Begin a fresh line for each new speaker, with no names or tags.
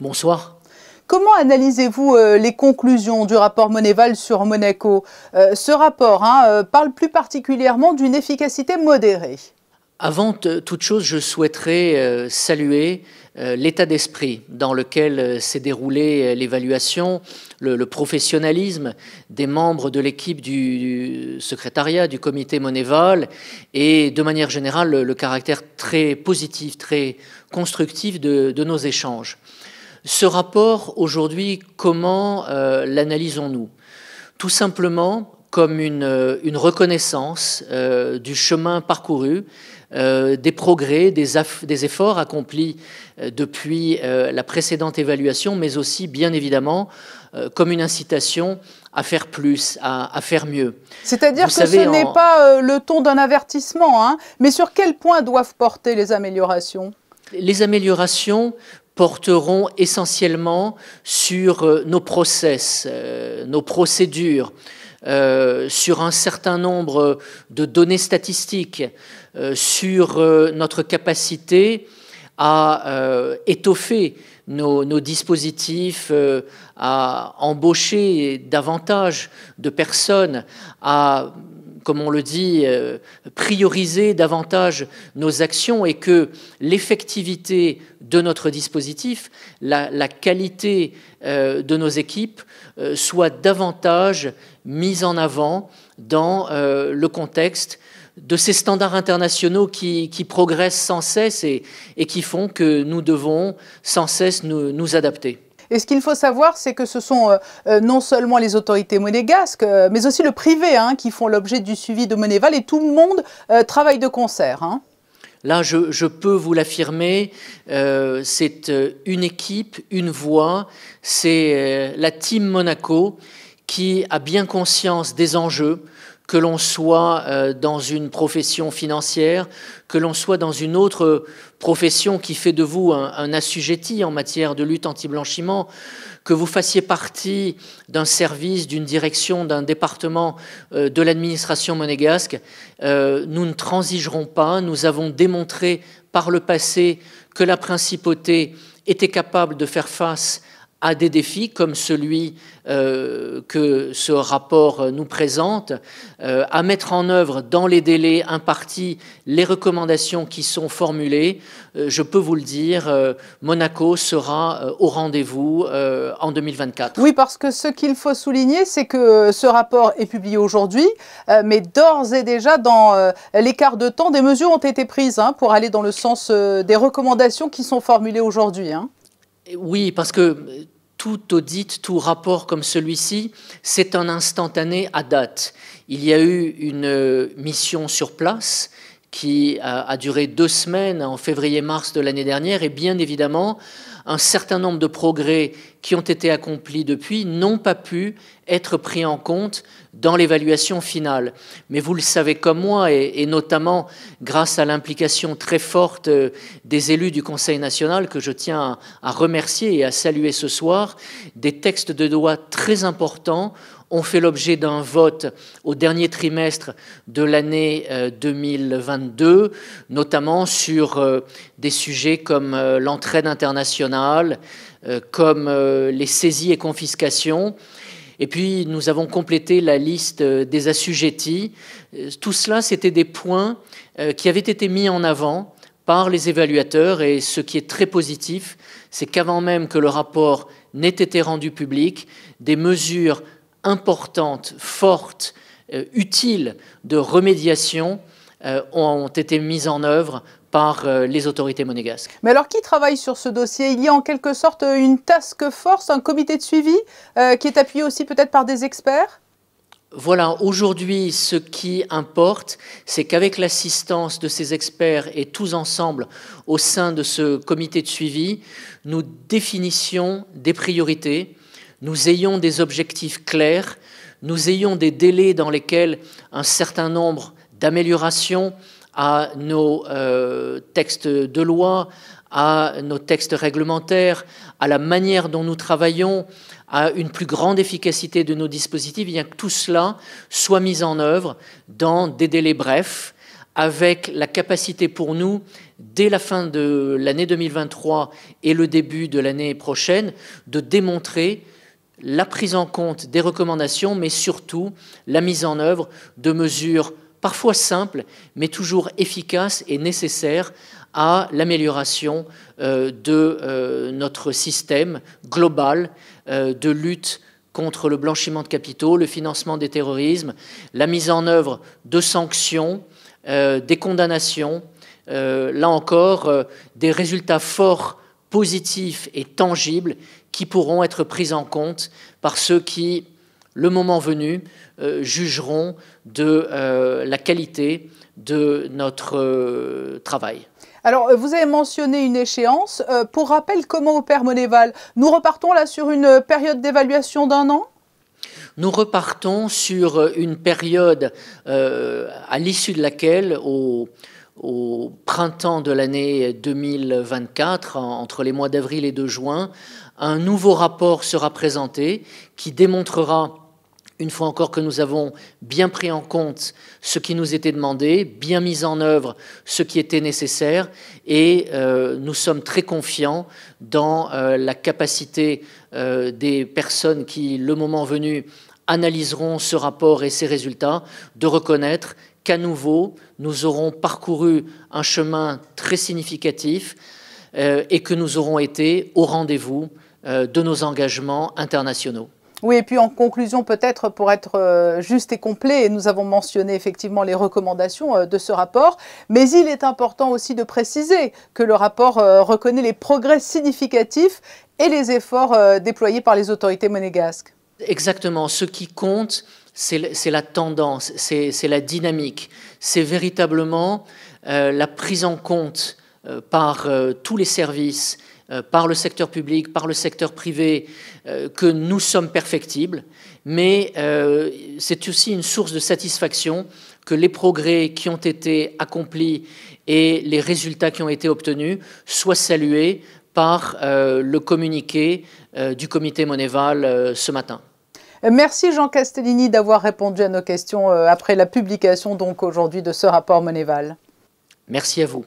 Bonsoir.
Comment analysez-vous euh, les conclusions du rapport Monéval sur Monaco euh, Ce rapport hein, euh, parle plus particulièrement d'une efficacité modérée.
Avant toute chose, je souhaiterais saluer l'état d'esprit dans lequel s'est déroulée l'évaluation, le, professionnalisme des membres de l'équipe du, secrétariat, du comité Monéval, et de manière générale le, caractère très positif, très constructif de nos échanges. Ce rapport, aujourd'hui, comment euh, l'analysons-nous Tout simplement comme une, euh, une reconnaissance euh, du chemin parcouru, des progrès, des, des efforts accomplis depuis la précédente évaluation, mais aussi, bien évidemment, comme une incitation à faire plus, à, faire mieux.
C'est-à-dire que ce n'est pas le ton d'un avertissement, hein, mais sur quel point doivent porter les améliorations
les améliorations porteront essentiellement sur euh, nos process, euh, nos procédures, euh, sur un certain nombre de données statistiques, sur notre capacité à étoffer nos, dispositifs à embaucher davantage de personnes, à comme on le dit, euh, prioriser davantage nos actions et que l'effectivité de notre dispositif, la, qualité euh, de nos équipes euh, soit davantage mise en avant dans le contexte de ces standards internationaux qui, progressent sans cesse et, qui font que nous devons sans cesse nous adapter.
Et ce qu'il faut savoir, c'est que ce sont euh, euh, non seulement les autorités monégasques, euh, mais aussi le privé hein, qui font l'objet du suivi de Monéval et tout le monde travaille de concert. Hein.
Là, je, peux vous l'affirmer, c'est une équipe, une voix, c'est la team Monaco qui a bien conscience des enjeux, que l'on soit euh, dans une profession financière, que l'on soit dans une autre profession qui fait de vous un, assujetti en matière de lutte anti-blanchiment, que vous fassiez partie d'un service, d'une direction, d'un département euh, de l'administration monégasque, euh, nous ne transigerons pas. Nous avons démontré par le passé que la principauté était capable de faire face à des défis comme celui euh, que ce rapport nous présente, euh, à mettre en œuvre dans les délais impartis les recommandations qui sont formulées. Euh, je peux vous le dire, Monaco sera
au rendez-vous en 2024. Oui, parce que ce qu'il faut souligner, c'est que ce rapport est publié aujourd'hui, mais d'ores et déjà, dans l'écart de temps, des mesures ont été prises hein, pour aller dans le sens des recommandations qui sont formulées aujourd'hui. Hein.
Oui, parce que tout audit, tout rapport comme celui-ci, c'est un instantané à date. Il y a eu une euh, mission sur place qui a, duré deux semaines en février-mars de l'année dernière et bien évidemment, un certain nombre de progrès qui ont été accomplis depuis n'ont pas pu être pris en compte dans l'évaluation finale. Mais vous le savez comme moi, et, notamment grâce à l'implication très forte euh, des élus du Conseil national, que je tiens à, à remercier et à saluer ce soir, des textes de loi très importants ont fait l'objet d'un vote au dernier trimestre de l'année 2022, euh, notamment sur euh, des sujets comme l'entraide internationale, comme les saisies et confiscations. Et puis, nous avons complété la liste euh, des assujettis. Euh, tout cela, c'était des points euh, qui avaient été mis en avant par les évaluateurs. Et ce qui est très positif, c'est qu'avant même que le rapport n'ait été rendu public, des mesures importantes, fortes, utiles de remédiation ont été mises en œuvre par euh, les autorités monégasques.
Mais alors, qui travaille sur ce dossier Il y a en quelque sorte une task force, un comité de suivi euh, qui est appuyé aussi peut-être par des experts
voilà, aujourd'hui, ce qui importe, c'est qu'avec l'assistance de ces experts et tous ensemble au sein de ce comité de suivi, nous définissions des priorités, nous ayons des objectifs clairs, nous ayons des délais dans lesquels un certain nombre d'améliorations, à nos euh, textes de loi, à nos textes réglementaires, à la manière dont nous travaillons, à une plus grande efficacité de nos dispositifs, bien que tout cela soit mis en œuvre dans des délais brefs, avec la capacité pour nous, dès la fin de l'année 2023 et le début de l'année prochaine, de démontrer la prise en compte des recommandations, mais surtout la mise en œuvre de mesures parfois simples, mais toujours efficaces et nécessaires à l'amélioration euh, de euh, notre système global euh, de lutte contre le blanchiment de capitaux, le financement des terrorismes, la mise en œuvre de sanctions, des condamnations, là encore, des résultats forts, positifs et tangibles qui pourront être pris en compte par ceux qui le moment venu, euh, jugeront de euh, la qualité de notre euh, travail.
Alors, vous avez mentionné une échéance. pour rappel, comment opère Monéval Nous repartons là sur une période d'évaluation d'un an
nous repartons sur une période à l'issue de laquelle, au, au printemps de l'année 2024, entre les mois d'avril et de juin, un nouveau rapport sera présenté qui démontrera une fois encore que nous avons bien pris en compte ce qui nous était demandé, bien mis en œuvre ce qui était nécessaire, et euh, nous sommes très confiants dans euh, la capacité euh, des personnes qui, le moment venu, analyseront ce rapport et ses résultats, de reconnaître qu'à nouveau, nous aurons parcouru un chemin très significatif et que nous aurons été au rendez-vous de nos engagements internationaux.
Oui, et puis en conclusion, peut-être pour être euh, juste et complet, nous avons mentionné effectivement les recommandations euh, de ce rapport, mais il est important aussi de préciser que le rapport euh, reconnaît les progrès significatifs et les efforts déployés par les autorités monégasques.
Exactement, ce qui compte, c'est la tendance, c'est la dynamique, c'est véritablement la prise en compte par tous les services euh, par le secteur public, par le secteur privé, euh, que nous sommes perfectibles, mais euh, c'est aussi une source de satisfaction que les progrès qui ont été accomplis et les résultats qui ont été obtenus soient salués par le communiqué du comité Monéval ce matin.
Merci Jean Castellini d'avoir répondu à nos questions après la publication donc aujourd'hui de ce rapport Monéval.
Merci à vous.